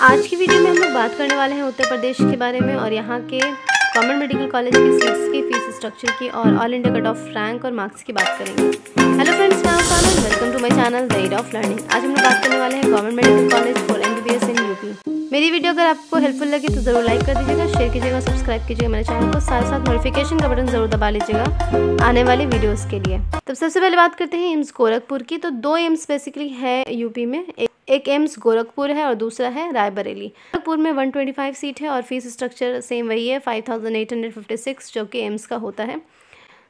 आज की वीडियो में हम लोग बात करने वाले हैं उत्तर प्रदेश के बारे में और यहाँ के कॉमन मेडिकल कॉलेज की सीट्स की फीस स्ट्रक्चर की और all India cut off rank और मार्क्स की बात करेंगे हेलो फ्रेंड्स मैं welcome to my channel the of learning आज हम लोग बात करने वाले हैं government medical college for M B S in मेरी वीडियो अगर आपको हेल्पफुल लगी तो ज़रूर लाइक कर दीजिएगा शेयर कीजिएगा सब्सक्राइब कीजिएगा मेरे चैनल को साथ साथ नोटिफिकेशन का बटन ज़रूर दबा लीजिएगा आने वाली वीडियोस के लिए तो सबसे पहले बात करते हैं एम्स गोरखपुर की तो दो एम्स बेसिकली है यूपी में एक एक एम्स गोरखपुर है और दूसरा है रायबरेली गोरखपुर में वन सीट है और फीस स्ट्रक्चर सेम वही है फाइव जो कि एम्स का होता है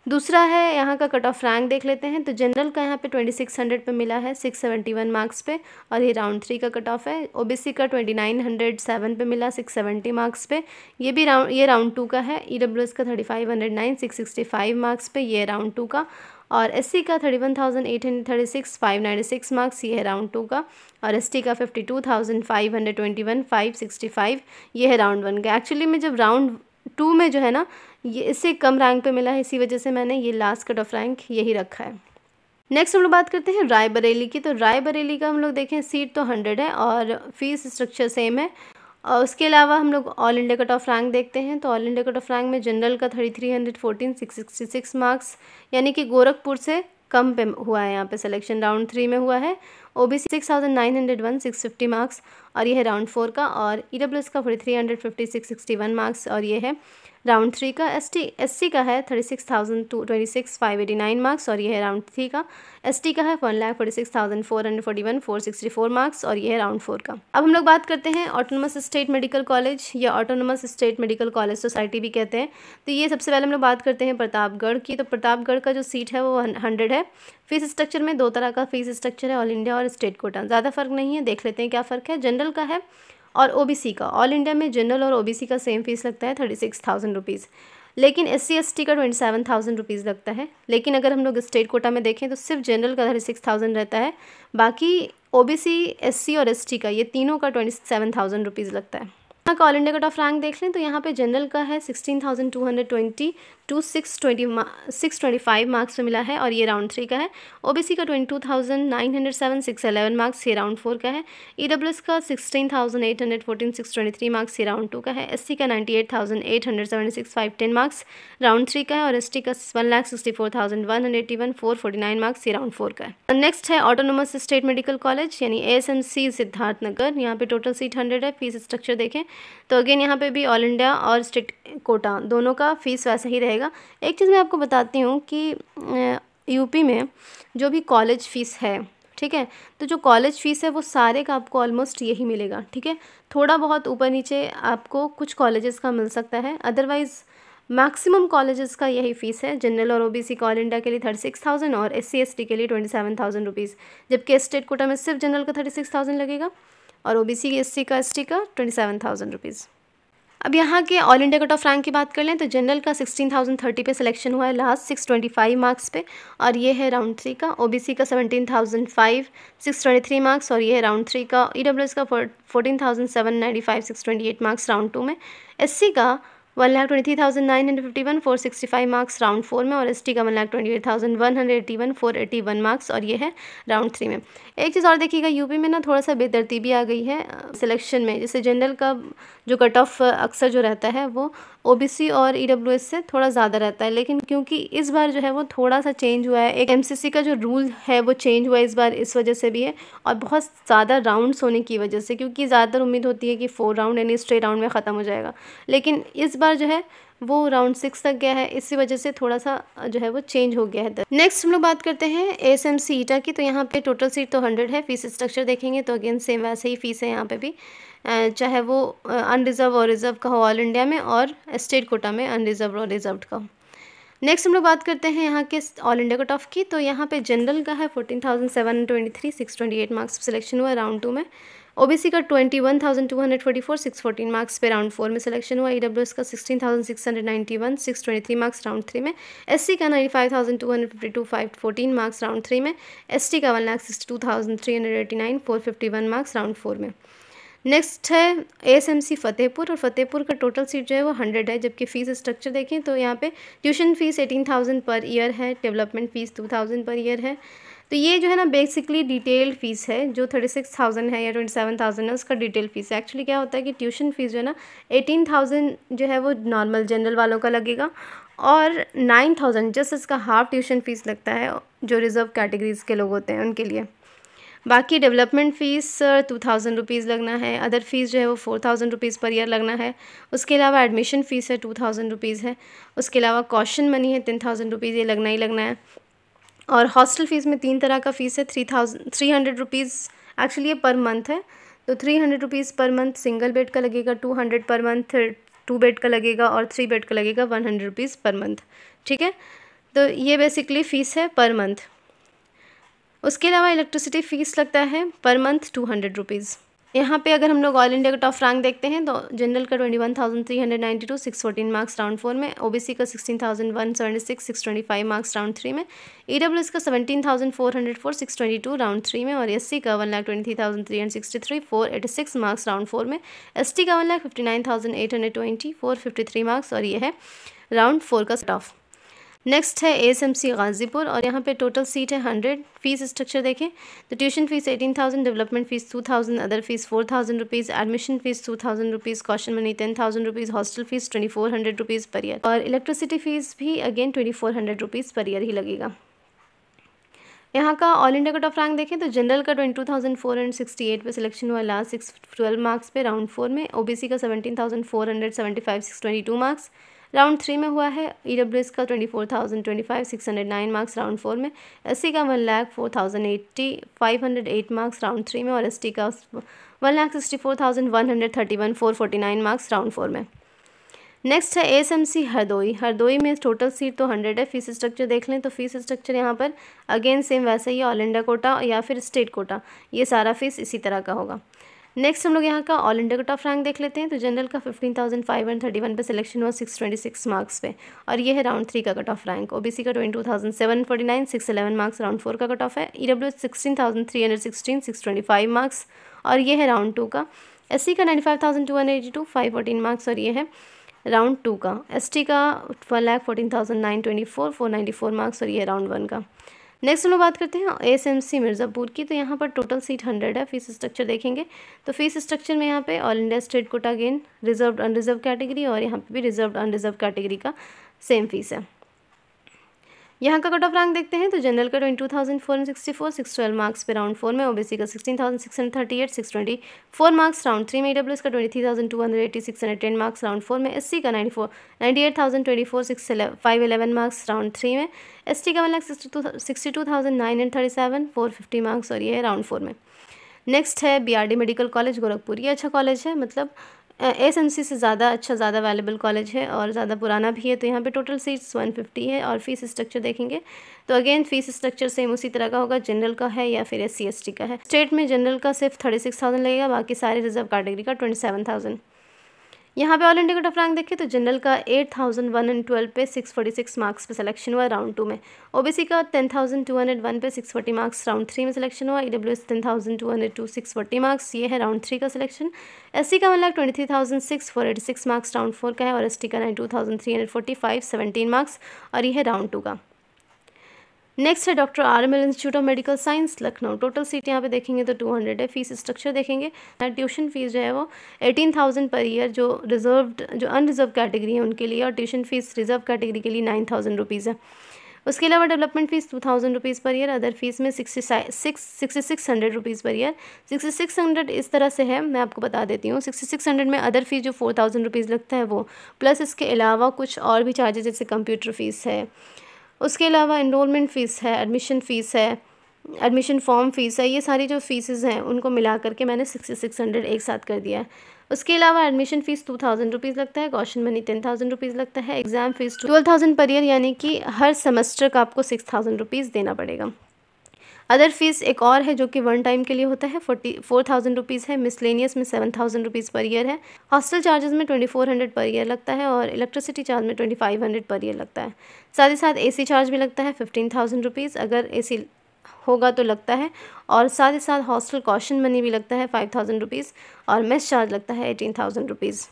दूसरा है यहाँ का कट ऑफ रैंक देख लेते हैं तो जनरल का यहाँ पे ट्वेंटी सिक्स हंड्रेड पर मिला है सिक्स सेवेंटी वन मार्क्स पे और ये राउंड थ्री का कट ऑफ है ओबीसी का ट्वेंटी नाइन हंड्रेड सेवन पे मिला सिक्स सेवेंटी मार्क्स पे ये भी राउंड ये राउंड टू का है ई डब्ल्यू एस का thirty five hundred nine six sixty five marks पे ये राउंड टू का और एस सी का thirty one thousand eight hundred thirty six five ninety six marks ये है राउंड टू का और एस टी का fifty two thousand five hundred twenty one five sixty five ये है राउंड वन का एक्चुअली में जब राउंड टू में जो है ना ये इससे कम रैंक पे मिला है इसी वजह से मैंने ये लास्ट कट ऑफ रैंक यही रखा है नेक्स्ट हम लोग बात करते हैं रायबरेली की तो रायबरेली का हम लोग देखें सीट तो हंड्रेड है और फीस स्ट्रक्चर सेम है और उसके अलावा हम लोग all India cut off rank देखते हैं तो all India cut off rank में जनरल का thirty three hundred fourteen six sixty six marks यानी कि गोरखपुर से कम पे हुआ है यहाँ पे सिलेक्शन राउंड थ्री में हुआ है O B C six thousand nine hundred one six fifty marks और ये है राउंड फोर का और ई डब्ल्यू एस का forty three hundred fifty six sixty one marks और ये है राउंड थ्री का एस टी एस सी का है thirty six thousand two twenty six five eighty nine marks और ये है राउंड थ्री का एस टी का है one lakh forty six thousand four hundred forty one four sixty four marks और ये है राउंड फोर का अब हम लोग बात करते हैं ऑटोनमस स्टेट मेडिकल कॉलेज या autonomous state medical college society भी कहते हैं तो ये सबसे पहले हम लोग बात करते हैं प्रतापगढ़ की तो प्रतापगढ़ का जो सीट है वो हंड्रेड है फीस स्ट्रक्चर में दो तरह का फीस स्ट्रक्चर है ऑल इंडिया और स्टेट कोटा ज़्यादा फर्क नहीं है देख लेते हैं क्या फ़र्क है जनरल का है और ओबीसी का ऑल इंडिया में जनरल और ओबीसी का सेम फीस लगता है थर्टी सिक्स थाउजेंड रुपीज़ लेकिन एस सी एस टी का ट्वेंटी सेवन थाउजेंड रुपीज़ लगता है लेकिन अगर हम लोग स्टेट कोटा में देखें तो सिर्फ जनरल का थर्टी सिक्स थाउजेंड रहता है बाकी ओ बी सी एस सी और एस टी का ये तीनों का ट्वेंटी सेवन थाउजेंड रुपीज़ लगता है यहाँ का all India cut off rank देख लें तो यहाँ पे जनरल का है sixteen thousand two hundred twenty two six twenty six twenty five marks में मिला है और ये राउंड थ्री का है ओबीसी का twenty two thousand nine hundred seven six eleven marks ये राउंड फोर का है ई डब्ल्यू एस का sixteen thousand eight hundred fourteen six twenty three marks ये राउंड टू का है एस सी का ninety eight thousand eight hundred seventy six five ten marks round three का है और एस टी का one lakh sixty four thousand one hundred eighty one four forty nine marks ये round four का है नेक्स्ट है autonomous state medical college यानी S M C Siddharthnagar यहाँ पे टोटल सीट हंड्रेड है फीस स्ट्रक्चर देखें तो अगेन यहाँ पे भी ऑल इंडिया और स्टेट कोटा दोनों का फ़ीस वैसा ही रहेगा एक चीज़ मैं आपको बताती हूँ कि यूपी में जो भी कॉलेज फ़ीस है ठीक है तो जो कॉलेज फ़ीस है वो सारे का आपको ऑलमोस्ट यही मिलेगा ठीक है थोड़ा बहुत ऊपर नीचे आपको कुछ कॉलेजेस का मिल सकता है अदरवाइज़ मैक्सिमम कॉलेजेस का यही फ़ीस है जनरल और ओबीसी का ऑल इंडिया के लिए थर्टी सिक्स थाउजेंड और एस सी के लिए ट्वेंटी सेवन थाउजेंड रुपीज़ जबकि स्टेट कोटा में सिर्फ जनरल का थर्टी सिक्स थाउजेंड लगेगा और O B C S C का एस टी का ट्वेंटी सेवन थाउजेंड रुपीज़ अब यहाँ के all India cut off rank की बात कर लें तो जनरल का सिक्सटीन थाउजेंड थर्टी पे सिलेक्शन हुआ है last six twenty five marks पे और ये है राउंड थ्री का ओबीसी का seventeen thousand five six twenty three marks और ये है राउंड थ्री का ई डब्ल्यू एस का fourteen thousand seven ninety five six twenty eight marks round two में एस सी का one lakh twenty three thousand nine hundred fifty one four sixty five marks round four में और S T का one lakh twenty eight thousand one hundred eighty one four eighty one marks और ये है round three में एक चीज़ और देखिएगा यूपी में ना थोड़ा सा बेतरतीबी आ गई है सिलेक्शन में जैसे जनरल का जो कट ऑफ अक्सर जो रहता है वो ओ और ई e से थोड़ा ज़्यादा रहता है लेकिन क्योंकि इस बार जो है वो थोड़ा सा चेंज हुआ है एक एम का जो रूल है वो चेंज हुआ है इस बार इस वजह से भी है और बहुत ज़्यादा राउंड्स होने की वजह से क्योंकि ज़्यादातर उम्मीद होती है कि फोर राउंड यानी स्ट्रे राउंड में ख़त्म हो जाएगा लेकिन इस बार जो है वो राउंड सिक्स तक गया है इसी वजह से थोड़ा सा जो है वो चेंज हो गया है नेक्स्ट हम लोग बात करते हैं एस एम सी ईटा की तो यहाँ पे टोटल सीट तो हंड्रेड है फीस स्ट्रक्चर देखेंगे तो अगेन सेम वैसे ही फीस है यहाँ पे भी चाहे वो अनरिजर्व और रिजर्व का हो ऑल इंडिया में और स्टेट कोटा में अनरिजर्व और रिजर्व का हो नेक्स्ट हम लोग बात करते हैं यहाँ के ऑल इंडिया कट ऑफ की तो यहाँ पे जनरल का है fourteen thousand seven twenty three six twenty eight marks selection हुआ राउंड टू में ओबीसी का twenty one thousand two hundred forty four six fourteen marks पे राउंड फोर में सिलेक्शन हुआ ईडब्ल्यूएस e का sixteen thousand six hundred ninety one six twenty three marks round three में SC का ninety five thousand two hundred fifty two five fourteen marks round three में T का one lakh sixty two thousand three hundred eighty nine four fifty one marks round four में next है ASMC Fatehpur और फतेहपुर का total seat जो है वो hundred है जबकि फ़ीस स्ट्रक्चर देखें तो यहाँ पे tuition fees eighteen thousand per year है development fees two thousand per year है तो ये जो है ना बेसिकली डिटेल फ़ीस है जो थर्टी सिक्स थाउजेंड है या ट्वेंटी सेवन थाउजेंड है उसका डिटेल फ़ीस है एक्चुअली क्या होता है कि ट्यूशन फ़ीस जो है ना एटीन थाउजेंड जो है वो नॉर्मल जनरल वालों का लगेगा और नाइन थाउजेंड जस्ट इसका हाफ ट्यूशन फ़ीस लगता है जो रिज़र्व कैटेगरीज़ के लोग होते हैं उनके लिए बाकी development fees two thousand rupees लगना है अदर फ़ीस जो है वो four thousand rupees per year लगना है उसके अलावा एडमिशन फ़ीस है टू थाउजेंड रुपीज़ है उसके अलावा कॉशन मनी है टेन थाउजेंड रुपीज़ ये लगना ही लगना है और हॉस्टल फ़ीस में तीन तरह का फ़ीस है three thousand three hundred rupees actually ये पर मंथ है तो three hundred rupees per month single bed का लगेगा two hundred per month two bed का लगेगा और थ्री बेड का लगेगा one hundred rupees per month ठीक है तो ये बेसिकली फ़ीस है पर मंथ उसके अलावा इलेक्ट्रिसिटी फ़ीस लगता है पर मंथ टू हंड्रेड रुपीज़ यहाँ पे अगर हम लोग ऑल इंडिया का टॉप रैंक देखते हैं तो जनरल का twenty one thousand three hundred ninety two six fourteen marks round four में ओबीसी का sixteen thousand one seventy six six twenty five marks round three में ई e एस का seventeen thousand four hundred four six twenty two round three में और S C का one lakh twenty three thousand three hundred sixty three four eighty six marks round four में S T का one lakh fifty nine thousand eight hundred twenty four fifty three marks और ये है round four का staff next है S M C Ghazipur और यहाँ पे टोटल सीट है हंड्रेड फीस स्ट्रक्चर देखें तो tuition fees eighteen thousand development fees two thousand other fees four thousand rupees admission fees two thousand rupees caution money ten thousand rupees hostel fees twenty four hundred rupees per year और electricity fees भी again twenty four hundred rupees per year ही लगेगा यहाँ का all India cut off rank देखें तो general का twenty two thousand four hundred sixty eight per selection हुआ लास्ट सिक्स ट्वेल्व मार्क्स पे राउंड फोर में ओबीसी का seventeen thousand four hundred seventy five six twenty two marks round three में हुआ है ई डब्ल्यू एस का twenty four thousand twenty five six hundred nine marks round four में S C का one lakh four thousand eighty five hundred eight marks round three में और S T का one lakh sixty four thousand one hundred thirty one four forty nine marks round four में next है ASMC Hardoi Hardoi में total seat तो hundred है fees structure देख लें तो फीस स्ट्रक्चर यहाँ पर अगेन सेम वैसे ही ऑल इंडिया कोटा या फिर स्टेट कोटा ये सारा फीस इसी तरह का होगा नेक्स्ट हम लोग यहाँ का all India cut off rank देख लेते हैं तो जनरल का fifteen thousand five hundred thirty one per selection हुआ सिक्स ट्वेंटी सिक्स मार्क्स पे और ये है राउंड थ्री का कट ऑफ रैंक ओबीसी का twenty two thousand seven forty nine six eleven marks round four का कट ऑफ है E W sixteen thousand three hundred sixteen six twenty five marks और ये है राउंड टू का S का ninety five thousand two hundred eighty two five fourteen marks और ये है राउंड टू का एस का twelve lakh fourteen thousand nine twenty four four ninety four marks और ये राउंड वन का नेक्स्ट हम लोग बात करते हैं एस एम सी मिर्ज़ापुर की तो यहाँ पर टोटल सीट हंड्रेड है फीस स्ट्रक्चर देखेंगे तो फीस स्ट्रक्चर में यहाँ पे ऑल इंडिया स्टेट कोटा गेन रिजर्व अनरिजर्व कैटेगरी और यहाँ पे भी रिजर्व अनरिजर्व कैटेगरी का सेम फीस है यहाँ का कट ऑफ रैंक देखते हैं तो जनरल का twenty two thousand four sixty four six twelve marks पे राउंड फोर में ओबीसी का sixteen thousand six hundred thirty eight six twenty four marks round three में ईडब्ल्यू का twenty three thousand two hundred eighty six hundred ten marks round four में S C का ninety four ninety eight thousand twenty four six five eleven marks round three में S T का one lakh sixty to sixty two thousand nine hundred thirty seven four fifty marks और ये है round four में next है BRD medical college Gorakhpur ये अच्छा college है मतलब एस एम सी से ज़्यादा अच्छा ज़्यादा अवेलेबल कॉलेज है और ज़्यादा पुराना भी है तो यहाँ पे टोटल सीट्स वन फिफ्टी है और फीस स्ट्रक्चर देखेंगे तो अगेन फीस स्ट्रक्चर सेम उसी तरह का होगा जनरल का है या फिर एस सी एस टी का है स्टेट में जनरल का सिर्फ थर्टी सिक्स थाउजेंड लगेगा बाकी सारे रिजर्व कैटेगरी का ट्वेंटी सेवन थाउजेंड यहाँ पे ऑल इंडिया का ऑफ रैंक देखिए तो जनरल का eight thousand one and twelve पे सिक्स फोर्टी सिक्स मार्क्स पे सिलेक्शन हुआ राउंड टू में ओबीसी का ten thousand two hundred one पे six forty marks round three में सिलेक्शन हुआ E W S ten thousand two hundred two six forty marks ये है राउंड थ्री का सिलेक्शन एस सी का one lakh twenty three thousand six four eighty six marks round four का है और S T का nine two thousand three hundred forty five seventeen marks और ये है राउंड टू का नेक्स्ट है doctor R M L institute of medical science Lucknow total seat यहाँ पे देखेंगे तो टू हंड्रेड है फीस स्ट्रक्चर देखेंगे ट्यूशन फीस जो है वो एटीन थाउजेंड पर ईयर जो रिजर्व्ड जो अनरिजर्व कैटेगरी है उनके लिए और ट्यूशन फीस रिजर्व कैटेगरी के लिए नाइन थाउजेंड रुपीज़ है उसके अलावा development fees two thousand rupees per year other fees में sixty six sixty six hundred rupees per year sixty six hundred इस तरह से है मैं आपको बता देती हूँ सिक्सटी सिक्स हंड्रेड में अदर फीस जो फोर थाउजेंड रुपीज़ लगता है वो प्लस इसके अलावा कुछ और भी चार्जेज जैसे कंप्यूटर फीस है उसके अलावा इनरोलमेंट फ़ीस है एडमिशन फ़ीस है एडमिशन फॉर्म फ़ीस है ये सारी जो फ़ीसेज़ हैं उनको मिला करके मैंने सिक्सटी सिक्स हंड्रेड एक साथ कर दिया है उसके अलावा admission fees two thousand rupees लगता है caution money ten thousand rupees लगता है exam fees twelve thousand per year यानी कि हर सेमेस्टर का आपको सिक्स थाउजेंड रुपीज़ देना पड़ेगा अदर फीस एक और है जो कि वन टाइम के लिए होता है फोर्टी फोर थाउजेंड रुपीज़ है मिसलेनियस में seven thousand rupees per year है हॉस्टल चार्जेस में twenty four hundred per year लगता है और इलेक्ट्रिसिटी चार्ज में twenty five hundred per year लगता है साथ ही साथ ए सी चार्ज भी लगता है फिफ्टीन थाउजेंड रुपीज़ अगर ए सी होगा तो लगता है और साथ ही साथ हॉस्टल कॉशन मनी भी लगता है फाइव थाउजेंड रुपीज़ और मेस चार्ज लगता है एटीन थाउजेंड रुपीज़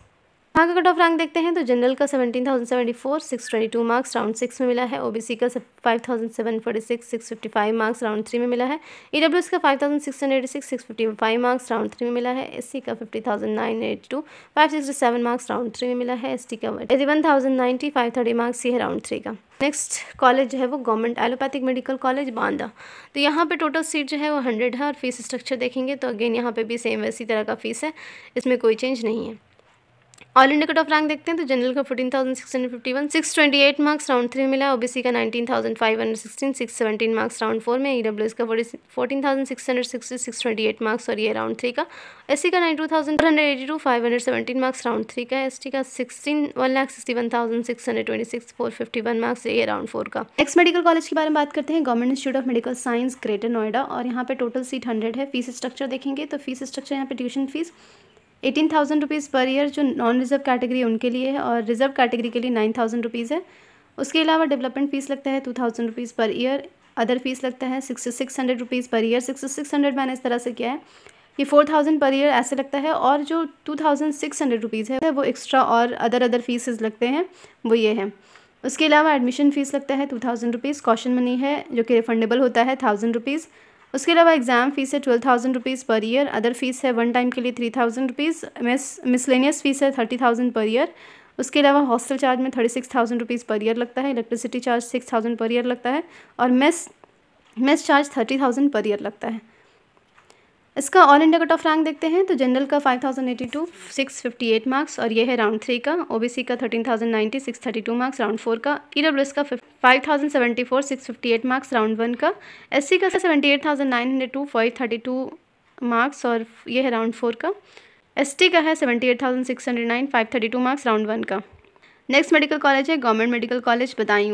यहाँ का कट ऑफ रैंक देखते हैं तो जनरल का seventeen thousand seventy four six twenty two marks round six में मिला है ओबीसी का five thousand seven forty six six fifty five marks round three में मिला है ईडब्ल्यूएस e का five thousand six hundred six six fifty five marks round three में मिला है सी का fifty thousand nine eighty two five sixty seven marks round three में मिला है टी का eighty one thousand ninety five thirty marks ये है राउंड थ्री का नेक्स्ट कॉलेज जो है वो government allopathic medical college Banda तो यहाँ पे टोटल सीट जो है वो हंड्रेड है और फीस स्ट्रक्चर देखेंगे तो अगेन यहाँ पे भी सेम वैसी तरह का फीस है इसमें कोई चेंज नहीं है all India cut off rank देखते हैं तो जनरल का fourteen thousand six hundred fifty one six twenty eight marks round three मिला ओबीसी का nineteen thousand five hundred sixteen six seventeen marks round four में ईडब्ल्यू e एस का fourteen thousand six hundred sixty six twenty eight marks और ये round three का S C का nine two thousand four hundred eighty two five hundred seventeen marks round three का S T का sixteen one lakh sixty one thousand six hundred twenty six four fifty one marks ये round four का next medical college के बारे में बात करते हैं government institute of medical science greater Noida और यहाँ पे टोटल सीट हंड्रेड है फीस स्ट्रक्चर देखेंगे तो फीस स्ट्रक्चर यहाँ पे tuition fees eighteen thousand rupees per year जो नॉन रिजर्व कैटेगरी उनके लिए है और रिजर्व कैटेगरी के लिए नाइन थाउजेंड रुपीज़ है उसके अलावा डेवलपमेंट फ़ीस लगता है two thousand rupees per year other fees लगता है sixty six hundred rupees per year sixty six hundred मैंने इस तरह से किया है ये फोर थाउजेंड पर ईयर ऐसे लगता है और जो two thousand six hundred rupees है वो एक्स्ट्रा और अदर अदर फीसेज लगते हैं वो ये है उसके अलावा एडमिशन फ़ीस लगता है two thousand rupees caution money है जो कि रिफंडेबल होता है थाउजेंड रुपीज़ उसके अलावा एग्ज़ाम फ़ीस है twelve thousand rupees per year other fees है वन टाइम के लिए three thousand rupees miss miscellaneous fees है थर्टी थाउजेंड पर ईयर उसके अलावा हॉस्टल चार्ज में thirty six thousand rupees per year लगता है electricity charge six thousand per year लगता है और mess mess charge thirty thousand per year लगता है इसका all India cut off rank देखते हैं तो जनरल का five thousand eighty two six fifty eight marks और ये है राउंड थ्री का ओबीसी का thirteen thousand six thirty two marks round four का ई डब्ल्यू एस का five thousand seventy four six fifty eight marks round one का S C का seventy eight thousand nine hundred two five thirty two marks और ये है round four का S T का है seventy eight thousand six hundred nine five thirty two marks round one का next medical college है government medical college बताई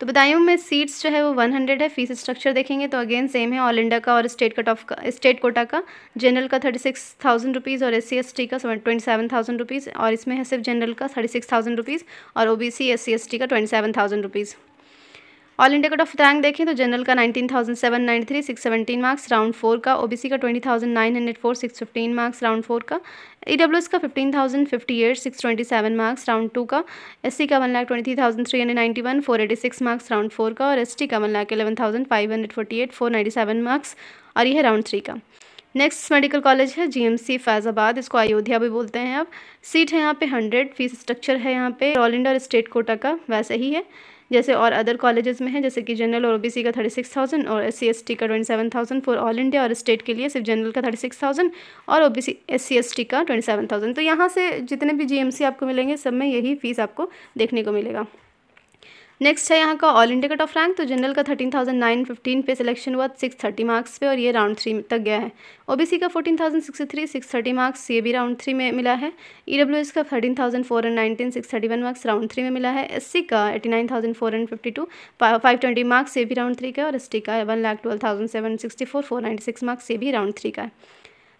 तो बताइए मैं सीट्स जो है वो 100 है फीस स्ट्रक्चर देखेंगे तो अगेन सेम है ऑल इंडिया का और स्टेट कट ऑफ का स्टेट कोटा का जनरल का थर्टी सिक्स थाउजेंड रुपीज़ और एस सी एस टी का ट्वेंटी सेवन थाउजेंड रुपीज़ और इसमें है सिर्फ जनरल का थर्टी सिक्स थाउजेंड रुपीज़ और O B C S C S T का twenty seven thousand rupees all India cut off rank देखें तो जनरल का nineteen thousand seven nine three six seventeen marks round four का OBC का twenty thousand nine hundred four six fifteen marks round four का E W S का fifteen thousand fifty eight six twenty seven marks round two का S C का one lakh twenty three thousand three hundred ninety one four eighty six marks round four का और S T का one lakh eleven thousand five hundred forty eight four ninety seven marks और यह round three का next medical college है GMC Faizabad इसको अयोध्या भी बोलते हैं अब सीट है यहाँ पे हंड्रेड फीस स्ट्रक्चर है यहाँ पे ऑल इंडिया और स्टेट कोटा का वैसे ही है जैसे और अदर कॉलेजेस में है जैसे कि जनरल और ओबीसी का थर्टी सिक्स थाउजेंड और एस सी का twenty seven thousand for all India और स्टेट के लिए सिर्फ जनरल का थर्टी सिक्स थाउजेंड और O B C S C S T का ट्वेंटी सेवन थाउजेंड तो यहाँ से जितने भी जी एम सी आपको मिलेंगे सब में यही फीस आपको देखने को मिलेगा नेक्स्ट है यहाँ का all India cut off rank तो जनरल का थर्टीन थाउजेंड नाइन फिफ्टीन पे सिलेक्शन हुआ सिक्स थर्टी मार्क्स पे और ये राउंड थ्री तक गया है ओबीसी का fourteen thousand sixty three six thirty marks ये भी राउंड थ्री में मिला है ई डब्ल्यू एस का thirteen thousand four hundred nineteen six thirty one marks round three में मिला है एस सी का eighty nine thousand four hundred fifty two five twenty marks ये भी राउंड थ्री का और एस टी का one lakh twelve thousand seven sixty four four ninety six marks ये भी राउंड थ्री का है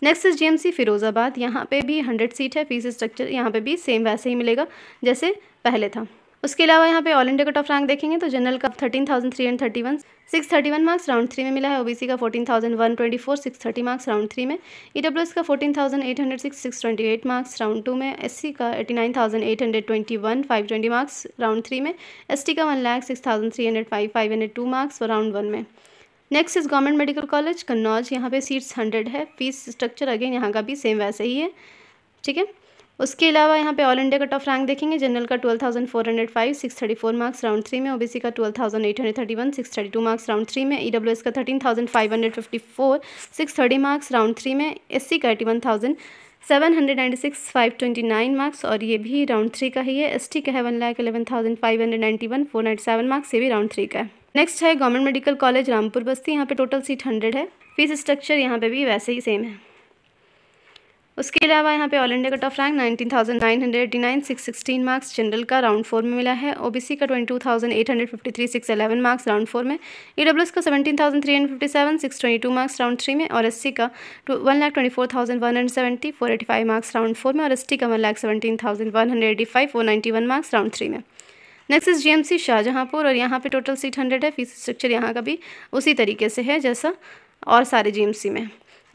नेक्स्ट इज जीएमसी फिरोजाबाद यहाँ पे भी हंड्रेड सीट है फीस स्ट्रक्चर यहाँ पे भी सेम वैसे ही मिलेगा जैसे पहले था उसके अलावा यहाँ पे all India cut off rank देखेंगे तो जनरल का thirteen thousand three and thirty one six thirty one marks round three में मिला है ओबीसी का fourteen thousand one twenty four six thirty marks round three में ई e एस का fourteen thousand eight hundred six six twenty eight marks round two में S C का eighty nine thousand eight hundred twenty one five twenty marks round three में S T का one lakh six thousand three hundred five five hundred two marks और round one में next is government medical college Kannauj यहाँ पे seats hundred है fees structure again यहाँ का भी सेम वैसे ही है ठीक है उसके अलावा यहाँ पे all India cut off rank देखेंगे जनरल का twelve thousand four hundred five six thirty four marks round three में ओबीसी का twelve thousand eight hundred thirty one six thirty two marks round three में ईडब्ल्यूएस e एस का thirteen thousand five hundred fifty four six thirty marks round three में S C का eighty one thousand seven hundred ninety six five twenty nine marks और ये भी round three का ही है S T का है one lakh eleven thousand five hundred ninety one four ninety seven marks ये भी राउंड थ्री का है नेक्स्ट है government medical college Rampur Basti यहाँ पे टोटल सीट हंड्रेड है फीस स्ट्रक्चर यहाँ पे भी वैसे ही सेम है उसके अलावा यहाँ पे all India cut off rank nineteen thousand nine hundred eighty nine six sixteen marks general का राउंड फोर में मिला है ओबीसी का twenty two thousand eight hundred fifty three six eleven marks round four में ई e एस का seventeen thousand three hundred fifty seven six twenty two marks round three में और S C का one lakh twenty four thousand one hundred seventy four eighty five marks round four में और S T का one lakh seventeen thousand one hundred eighty five four ninety one marks round three में next is GMC Shahjahanpur और यहाँ पे total seat hundred है fees structure यहाँ का भी उसी तरीके से है जैसा और सारे जीएमसी में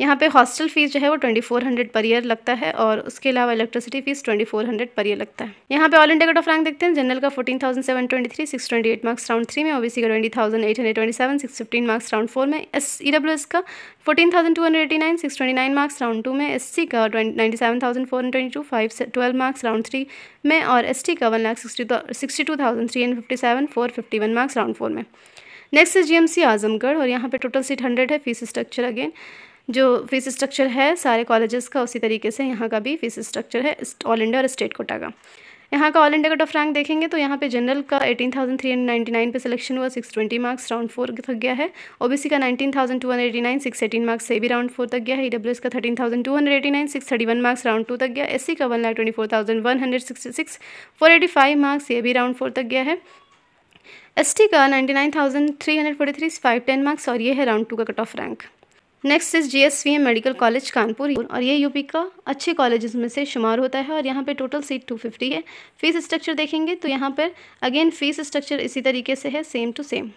यहाँ पे हॉस्टल फीस जो है वो twenty four hundred per year लगता है और उसके अलावा electricity fees twenty four hundred per year लगता है यहाँ पे all India cut off rank देखते हैं जनरल का fourteen thousand seven twenty three six twenty eight marks round three में ओबीसी का twenty thousand eight hundred twenty seven six fifteen marks round four में एस ई डब्ल्यू एस का fourteen thousand two hundred eighty nine six twenty nine marks round two में S C का ninety seven thousand four hundred twenty two five twelve marks round three में और S T का one lakh sixty sixty two thousand three hundred fifty seven four fifty one marks round four में next है GMC Azamgarh और यहाँ पे total seat hundred है fees structure again जो फीस स्ट्रक्चर है सारे कॉलेजेस का उसी तरीके से यहाँ का भी फीस स्ट्रक्चर है ऑल इंडिया और स्टेट कोटा का यहाँ का all India cut off rank देखेंगे तो यहाँ पे जनरल का 18,399 पे सिलेक्शन हुआ 620 मार्क्स राउंड फोर तक गया है ओबीसी का 19,289 618 मार्क्स से भी राउंड फोर तक गया है ईडब्ल्यूएस e का 13,289 631 मार्क्स राउंड टू तक गया एससी का वन 1,24,166 485 मार्क्स ये भी राउंड फोर तक गया है एस का 99,343 510 मार्क्स और ये है राउंड टू का cut off rank next is G medical college Kanpur और ये यूपी का अच्छे कॉलेज में से शुमार होता है और यहाँ पे टोटल सीट 250 है फीस स्ट्रक्चर देखेंगे तो यहाँ पर अगेन फीस स्ट्रक्चर इसी तरीके से है सेम टू सेम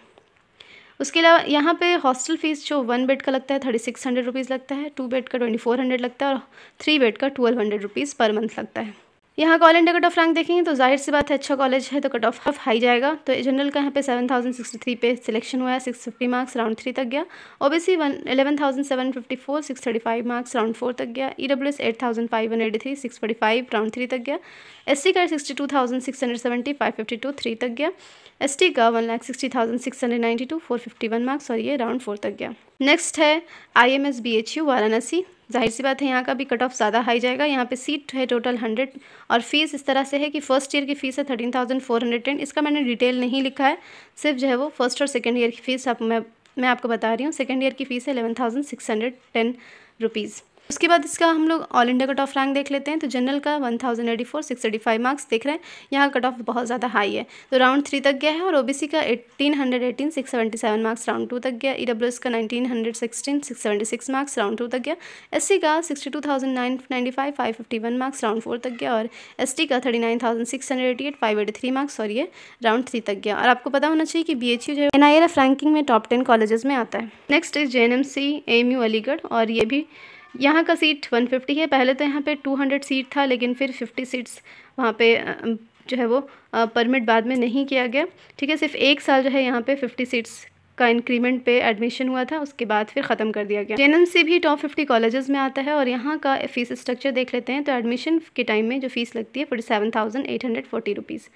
उसके अलावा यहाँ पे हॉस्टल फीस जो वन बेड का लगता है थर्टी सिक्स हंड्रेड रुपीज़ लगता है टू बेड का ट्वेंटी फोर हंड्रेड लगता है और थ्री बेड का twelve hundred rupees per month लगता है यहाँ का all India cut off rank देखेंगे तो जाहिर सी बात है अच्छा कॉलेज है तो कट ऑफ हफ हाई जाएगा तो जनरल का यहाँ पे सेवन थाउजेंड सिक्सटी थ्री पे सिलेक्शन हुआ है six fifty marks round three तक गया OBC one eleven thousand seven fifty four six thirty five marks round four तक गया E W S eight thousand five hundred eighty three six forty five round three तक गया S C का sixty two thousand six hundred seventy five fifty two three तक गया S T का one lakh sixty thousand six hundred ninety two four fifty one marks और ये round four तक गया नेक्स्ट है I M S B H U Varanasi जाहिर सी बात है यहाँ का भी कट ऑफ ज़्यादा हाई जाएगा यहाँ पे सीट है टोटल हंड्रेड और फीस इस तरह से है कि फर्स्ट ईयर की फीस है thirteen thousand four hundred ten इसका मैंने डिटेल नहीं लिखा है सिर्फ जो है वो फर्स्ट और सेकेंड ईयर की फ़ीस आप मैं मैं आपको बता रही हूँ सेकेंड ईयर की फ़ीस है eleven thousand six hundred ten rupees उसके बाद इसका हम लोग all India cut off rank देख लेते हैं तो जनरल का one thousand eighty four six eighty five marks देख रहे हैं यहाँ कट ऑफ बहुत ज़्यादा हाई है तो राउंड थ्री तक गया है और ओबीसी का eighteen hundred eighteen six seventy seven marks round two तक गया ई e डब्ल्यू का nineteen hundred sixteen six seventy six marks round two तक गया एस सी का sixty two thousand nine ninety five five fifty one marks round four तक गया और S T का thirty nine thousand six hundred eighty eight five eighty three marks और ये round three तक गया और आपको पता होना चाहिए कि B H U N I R F ranking में टॉप टेन कॉलेजेस में आता है next is J N M C M U Aligarh और ये भी यहाँ का सीट 150 है पहले तो यहाँ पे 200 सीट था लेकिन फिर 50 सीट्स वहाँ पे जो है वो परमिट बाद में नहीं किया गया ठीक है सिर्फ एक साल जो है यहाँ पे 50 सीट्स का इंक्रीमेंट पे एडमिशन हुआ था उसके बाद फिर ख़त्म कर दिया गया जे से भी टॉप फिफ्टी कॉलेजेस में आता है और यहाँ का फ़ीस स्ट्रक्चर देख लेते हैं तो एडमिशन के टाइम में जो फ़ीस लगती है forty seven thousand eight hundred forty rupees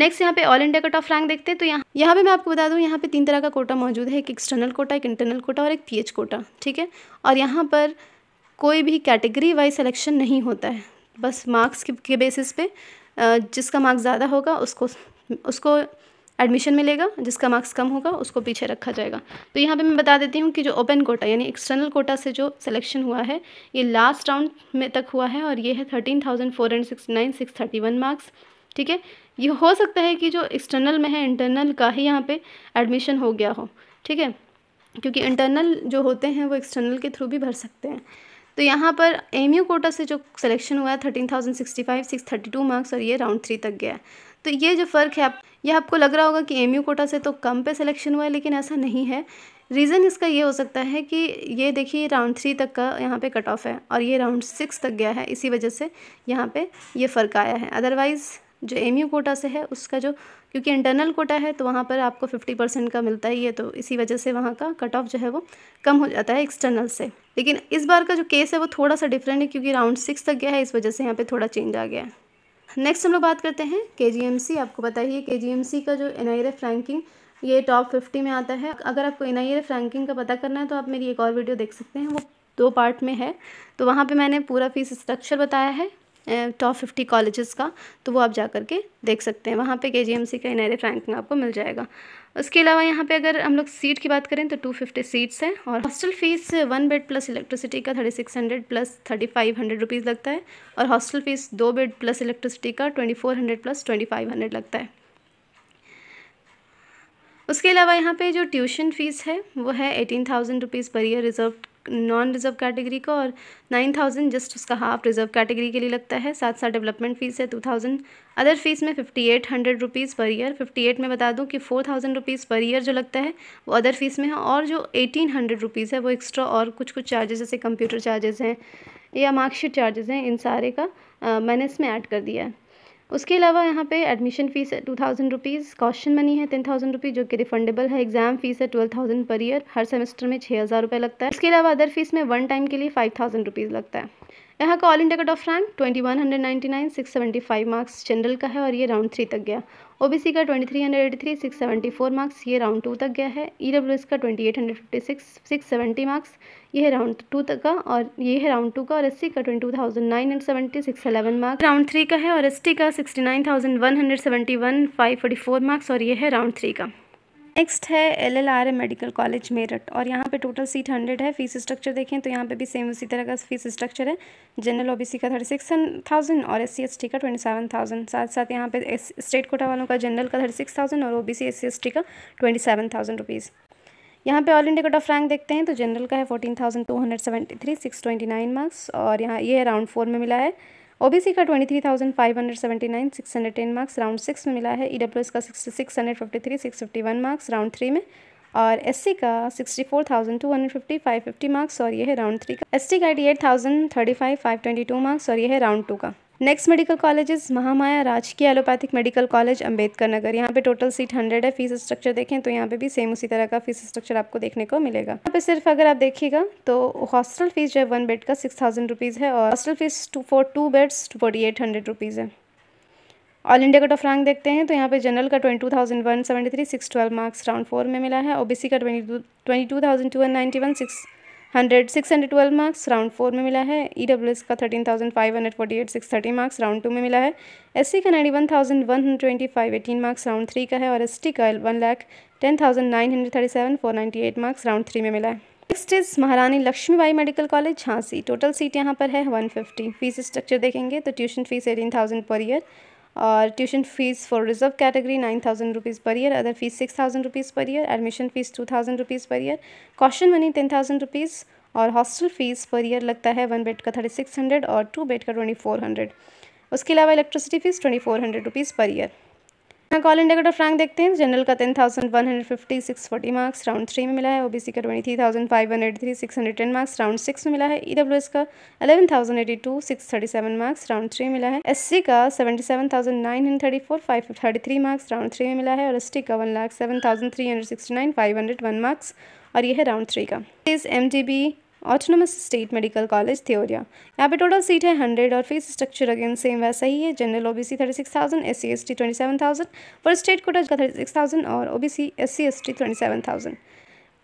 next यहाँ पे all India cut off rank देखते हैं तो यहाँ यहाँ पे मैं आपको बता दूँ यहाँ पे तीन तरह का कोटा मौजूद है एक एक्सटर्नल कोटा एक इंटरनल कोटा और एक पी कोटा ठीक है और यहाँ पर कोई भी कैटेगरी वाइज सिलेक्शन नहीं होता है बस मार्क्स के बेसिस पे जिसका मार्क्स ज़्यादा होगा उसको उसको एडमिशन मिलेगा जिसका मार्क्स कम होगा उसको पीछे रखा जाएगा तो यहाँ पे मैं बता देती हूँ कि जो ओपन कोटा यानी एक्सटर्नल कोटा से जो सिलेक्शन हुआ है ये लास्ट राउंड में तक हुआ है और ये है thirteen thousand four hundred six nine six thirty one marks ठीक है ये हो सकता है कि जो एक्सटर्नल में है इंटरनल का ही यहाँ पे एडमिशन हो गया हो ठीक है क्योंकि इंटरनल जो होते हैं वो एक्सटर्नल के थ्रू भी भर सकते हैं तो यहाँ पर एम कोटा से जो सिलेक्शन हुआ है thirteen thousand sixty five six thirty two marks और ये राउंड थ्री तक गया है तो ये जो फ़र्क है आप ये आपको लग रहा होगा कि एम कोटा से तो कम पे सिलेक्शन हुआ है लेकिन ऐसा नहीं है रीज़न इसका ये हो सकता है कि ये देखिए राउंड थ्री तक का यहाँ पे कट ऑफ है और ये राउंड सिक्स तक गया है इसी वजह से यहाँ पे ये फ़र्क आया है अदरवाइज़ जो एम यू कोटा से है उसका जो क्योंकि इंटरनल कोटा है तो वहाँ पर आपको फिफ्टी परसेंट का मिलता ही है तो इसी वजह से वहाँ का कट ऑफ जो है वो कम हो जाता है एक्सटर्नल से लेकिन इस बार का जो केस है वो थोड़ा सा डिफरेंट है क्योंकि राउंड सिक्स तक गया है इस वजह से यहाँ पर थोड़ा चेंज आ गया है नेक्स्ट हम लोग बात करते हैं के आपको पता ही है के का जो एन रैंकिंग ये टॉप फिफ्टी में आता है अगर आपको एन रैंकिंग का पता करना है तो आप मेरी एक और वीडियो देख सकते हैं वो दो पार्ट में है तो वहाँ पे मैंने पूरा फीस स्ट्रक्चर बताया है टॉप फिफ्टी कॉलेजेस का तो वो आप जा कर के देख सकते हैं वहाँ पे के का इनारे रैंकिंग आपको मिल जाएगा उसके अलावा यहाँ पे अगर हम लोग सीट की बात करें तो 250 सीट्स हैं और hostel fees one bed plus electricity का 3600 प्लस 3500 रुपीस लगता है और हॉस्टल फीस दो बेड प्लस इलेक्ट्रिसिटी का 2400 प्लस 2500 लगता है उसके अलावा यहाँ पे जो ट्यूशन फ़ीस है वो है eighteen thousand rupees per year reserve non reserve category का और नाइन थाउजेंड जस्ट उसका हाफ रिजर्व कैटेगरी के लिए लगता है साथ साथ डेवलपमेंट फीस है टू थाउजेंड अदर फीस में fifty eight hundred rupees per year fifty eight में बता दूं कि four thousand rupees per year जो लगता है वो अदर फीस में है और जो एटीन हंड्रेड रुपीज़ है वो एक्स्ट्रा और कुछ कुछ चार्जेस जैसे कंप्यूटर चार्जेस हैं या मार्कशीट चार्जेस हैं इन सारे का आ, मैंने इसमें ऐड कर दिया है उसके अलावा यहाँ पे एडमिशन फ़ीस है two thousand rupees caution money है टेन थाउजेंड रुपीज़ जो कि रिफंडेबल है एग्जाम फीस है ट्वेल्व थाउजेंड पर ईयर हर सेमेस्टर में छः हज़ार रुपये लगता है इसके अलावा अदर फीस में वन टाइम के लिए फाइव थाउजेंड रुपीज़ लगता है यहाँ का all India cut off rank twenty one hundred ninety nine six seventy five marks general का है और ये राउंड थ्री तक गया ओबीसी का twenty three hundred eighty three six seventy four marks ये राउंड टू तक गया है ई डब्ल्यू एस का twenty eight hundred fifty six six seventy marks ये है राउंड टू तक का और ये है राउंड टू का और एस सी का twenty two thousand nine hundred seventy six eleven marks round three का है और एस टी का sixty nine thousand one hundred seventy one five forty four marks और ये है राउंड थ्री का नेक्स्ट है L L R medical college Meerut और यहाँ पे टोटल सीट हंड्रेड है फीस स्ट्रक्चर देखें तो यहाँ पे भी सेम उसी तरह का फीस स्ट्रक्चर है जनरल ओबीसी का थर्टी सिक्स थाउजेंड और एस सी एस टी का ट्वेंटी सेवन थाउजेंड साथ साथ यहाँ पे स्टेट कोटा वालों का जनरल का थर्टी सिक्स थाउजेंड और O B C S C का ट्वेंटी सेवन थाउजेंड रुपीज़ यहाँ पे all India cut off rank देखते हैं तो जनरल का है fourteen thousand two hundred seventy three six twenty nine marks और यहाँ ये राउंड फोर में मिला है ओबीसी का twenty three thousand five hundred seventy nine six hundred ten marks round six में मिला है ई डब्ल्यू एस का six six hundred fifty three six fifty one marks round three में और एस सी का sixty four thousand two hundred fifty five fifty marks और यह है राउंड थ्री का एस टी का eighty eight thousand thirty five five twenty two marks और यह है राउंड टू का next medical colleges Mahamaya Rajkiya allopathic medical college Ambedkar Nagar यहाँ पे टोटल सीट हंड्रेड है फीस स्ट्रक्चर देखें तो यहाँ पे भी सेम उसी तरह का फीस स्ट्रक्चर आपको देखने को मिलेगा यहाँ पे सिर्फ अगर आप देखिएगा तो हॉस्टल फीस जो है वन बेड का सिक्स थाउजेंड रुपीज़ है और hostel fees two for two beds forty eight hundred rupees है all India cut off rank देखते हैं तो यहाँ पे जनरल का twenty two thousand one seventy three six twelve marks round four में मिला है ओबीसी का twenty two twenty two thousand two one ninety one six hundred six hundred twelve marks round four में मिला है ई डब्ल्यू एस का thirteen thousand five hundred forty eight six thirty marks round two में मिला है S C का ninety one thousand one hundred twenty five eighteen marks round three का है और एस टी का one lakh ten thousand nine hundred thirty seven four ninety eight marks round three में मिला है next is Maharani Laxmibai medical college Jhansi total seat यहाँ पर है वन फिफ्टी फीस स्ट्रक्चर देखेंगे तो tuition fees eighteen thousand per year और tuition fees for reserve category nine thousand rupees per year other fees six thousand rupees per year admission fees two thousand rupees per year caution money ten thousand rupees और hostel fees per year लगता है one bed का thirty six hundred और two bed का twenty four hundred उसके अलावा electricity fees twenty four hundred rupees per year all call India का Frank देखते हैं जनरल का ten thousand one hundred fifty six forty marks round three में मिला है ओबीसी का twenty three thousand five hundred three six hundred ten marks round six में मिला है एस e का eleven thousand eighty two six thirty seven marks round three मिला है एससी का seventy seven thousand nine hundred thirty four five thirty three marks round three में मिला है और एस का one lakh seven thousand three hundred sixty nine five hundred one marks और यह है राउंड थ्री का इस M G B autonomous state medical college Deoria यहाँ पे टोटल सीट है हंड्रेड और फीस स्ट्रक्चर अगेन सेम वैसा ही है general OBC thirty six thousand S C S T twenty seven thousand पर स्टेट कोटा का थर्टी सिक्स थाउजेंड और C S C S T twenty seven thousand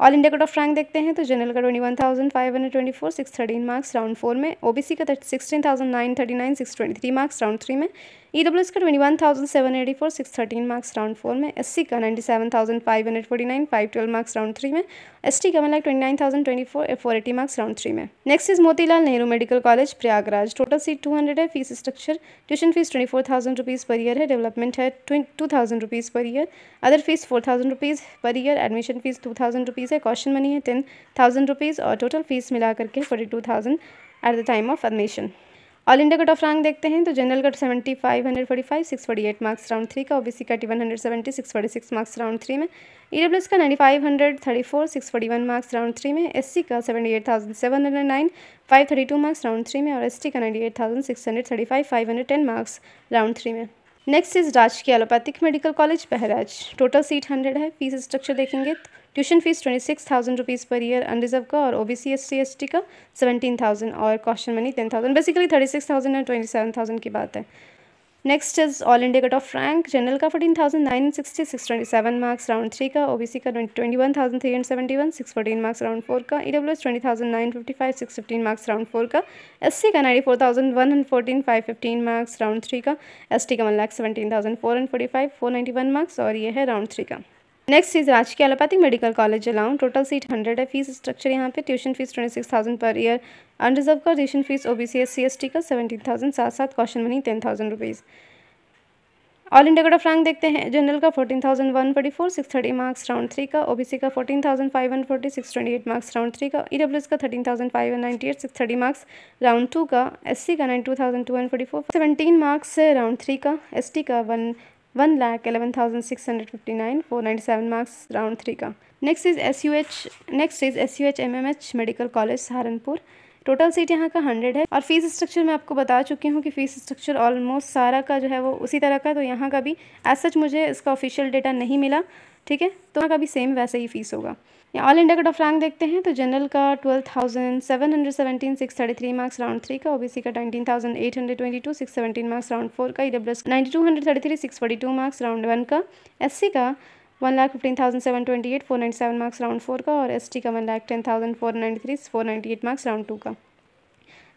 all India cut off rank देखते हैं तो general का twenty one thousand five hundred twenty four six thirteen marks round four में OBC का sixteen thousand nine thirty nine six twenty three marks round three में E W S का twenty one thousand seven eighty four six thirteen marks round four में S C का ninety seven thousand five hundred forty nine five twelve marks round three में S T का one lakh twenty nine thousand twenty four four eighty marks round three में next is Motilal Nehru medical college Prayagraj total seat two hundred है fees structure tuition fees twenty four thousand rupees per year है development है two thousand rupees per year other fees four thousand rupees per year admission fees two thousand rupees है question money है ten thousand rupees और total fees मिला करके forty two thousand at the time of admission all India cut off rank देखते हैं तो general cut seventy five hundred forty five six forty eight marks round three का OBC e का T one hundred seventy six forty six marks round three में E का ninety five hundred thirty four six forty one marks round three में S C का seventy eight thousand seven hundred nine five thirty two marks round three में और S T का ninety eight thousand six hundred thirty five five hundred ten marks round three में next is राजकीय allopathic medical college Bahraich total seat hundred है fees structure देखेंगे tuition fees twenty six thousand rupees per year unreserved का और O B C S C S T का seventeen thousand और question money ten thousand basically thirty six thousand और twenty seven thousand की बात है next is all India cut off rank general का fourteen thousand nine sixty six twenty seven marks round three का O C का twenty one thousand three hundred seventy one six fourteen marks round four का E W S twenty thousand nine fifty five six fifteen marks round four का S C का ninety four thousand one hundred fourteen five fifteen marks round three का S T का one lakh seventeen thousand four hundred forty five four ninety one marks और ये है round three का next is राजकीय allopathic medical college allowed total seat hundred है fees structure यहाँ पे tuition fees twenty six thousand per year unreserved का tuition fees O B C S C S T का सेवेंटीन थाउजेंड साथ साथ caution money ten thousand rupees all India का Frank देखते हैं जनरल का fourteen thousand one forty four six thirty marks round three का OBC का fourteen thousand five hundred forty six twenty eight marks round three का S e का thirteen thousand five hundred ninety eight six thirty marks round two का S C का nine two thousand two hundred forty four seventeen marks round three का S T का one one lakh eleven thousand six hundred fifty nine four ninety seven marks round three का next is S U H next is S U H M M H medical college Saharanpur total seat यहाँ का hundred है और fees structure मैं आपको बता चुकी हूँ कि फीस स्ट्रक्चर ऑलमोस्ट सारा का जो है वो उसी तरह का तो यहाँ का भी एज सच मुझे इसका ऑफिशियल डेटा नहीं मिला ठीक है तो यहाँ का भी सेम वैसे ही फीस होगा या all India cut off rank देखते हैं तो जनरल का twelve thousand seven hundred seventeen six thirty three marks round three का ओबीसी का nineteen thousand eight hundred twenty two six seventeen marks round four का E W S ninety two hundred thirty three six forty two marks round one का S C का one lakh fifteen thousand seven twenty eight four nine seven marks round four का और S T का one lakh ten thousand four ninety three four ninety eight marks round two का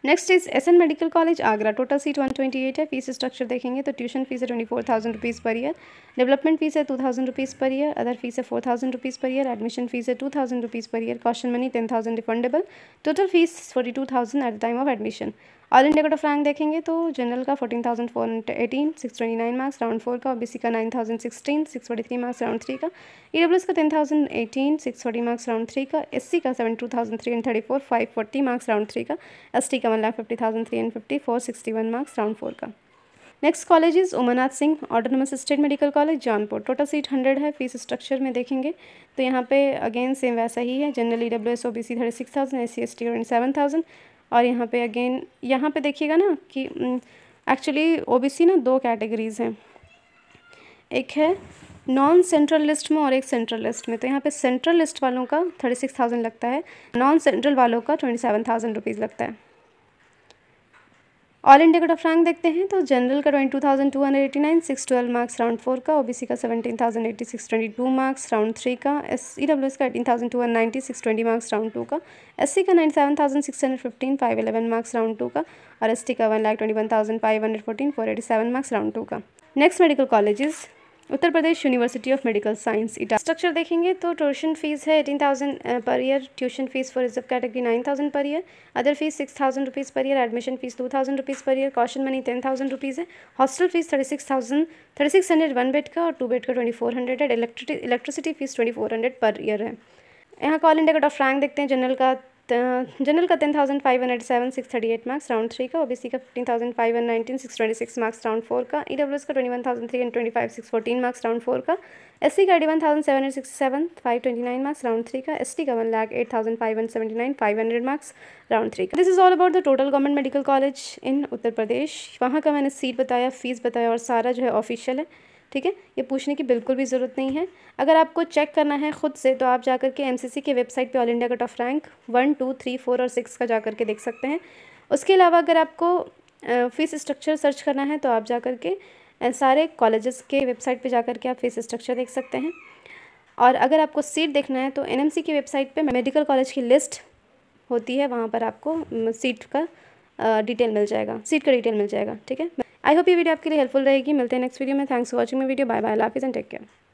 next is S N medical college Agra total seat 128 है fees structure देखेंगे तो tuition fees है twenty four thousand rupees per year development fees है two thousand rupees per year other fees है four thousand rupees per year admission fees है two thousand rupees per year caution money ten thousand refundable total fees forty two thousand at the time of admission all India का off rank देखेंगे तो general का fourteen thousand four hundred eighteen six twenty nine marks round four का OBC का nine thousand sixteen six forty three marks round three का E e का ten thousand eighteen six forty marks round three का S C का seven two thousand three and thirty four five forty marks round three का S T का one lakh fifty thousand three and fifty four sixty one marks round four का next college is Umarnath Singh autonomous state medical college Jaunpur total seat hundred है fees structure में देखेंगे तो यहाँ पे again same वैसा ही है general E W S O B C thirty six thousand S C S T seven thousand और यहाँ पे अगेन यहाँ पे देखिएगा ना कि एक्चुअली mm, ओबीसी ना दो कैटेगरीज़ हैं एक है नॉन सेंट्रल लिस्ट में और एक सेंट्रल लिस्ट में तो यहाँ पे सेंट्रल लिस्ट वालों का थर्टी सिक्स थाउजेंड लगता है नॉन सेंट्रल वालों का ट्वेंटी सेवन थाउजेंड रुपीज़ लगता है all India cut off rank देखते हैं तो जनरल का twenty two thousand two hundred eighty nine six twelve marks round four का ओबीसी का seventeen thousand eighty six twenty two marks round three का S E W S का eighteen thousand two hundred ninety six twenty marks round two का S C का nine seven thousand six hundred fifteen five eleven marks round two का और S T का one lakh twenty one thousand five hundred fourteen four eighty seven marks round two का next medical colleges Uttar Pradesh university of medical science इटा structure देखेंगे तो tuition fees है eighteen thousand per year tuition fees for reserve category nine thousand per year other fees six thousand rupees per year admission fees two thousand rupees per year caution money ten thousand rupees है hostel fees thirty six thousand thirty six hundred one bed का और two bed का twenty four hundred है electricity fees twenty four hundred per year है यहाँ all India का off rank देखते हैं जनरल का जनरल का ten thousand five hundred seven six thirty eight marks round three का ओबीसी का fifteen thousand five hundred nineteen six twenty six marks round four का ई डब्ल्यू एस का twenty one thousand three hundred twenty five six fourteen marks round four का S C का eighty one thousand seven hundred six seven five twenty nine marks round three का S T का one lakh eight thousand five hundred seventy nine five hundred marks round three का this is all about the total government medical college in Uttar Pradesh वहाँ का मैंने seat बताया fees बताया और सारा जो है ऑफिशियल है ठीक है ये पूछने की बिल्कुल भी ज़रूरत नहीं है अगर आपको चेक करना है ख़ुद से तो आप जा कर के एम के वेबसाइट पर all India cut off rank one two three four और सिक्स का जा कर के देख सकते हैं उसके अलावा अगर आपको फ़ीस स्ट्रक्चर सर्च करना है तो आप जा कर के सारे कॉलेजेस के वेबसाइट पर जा कर के आप फ़ीस स्ट्रक्चर देख सकते हैं और अगर आपको सीट देखना है तो एन की वेबसाइट पर मेडिकल कॉलेज की लिस्ट होती है वहाँ पर आपको सीट का डिटेल मिल जाएगा सीट का डिटेल मिल जाएगा ठीक है आई होप ये वीडियो आपके लिए हेल्पफुल रहेगी मिलते हैं नेक्स्ट वीडियो में thanks for watching video bye bye हाफिज़ एंड टेक केयर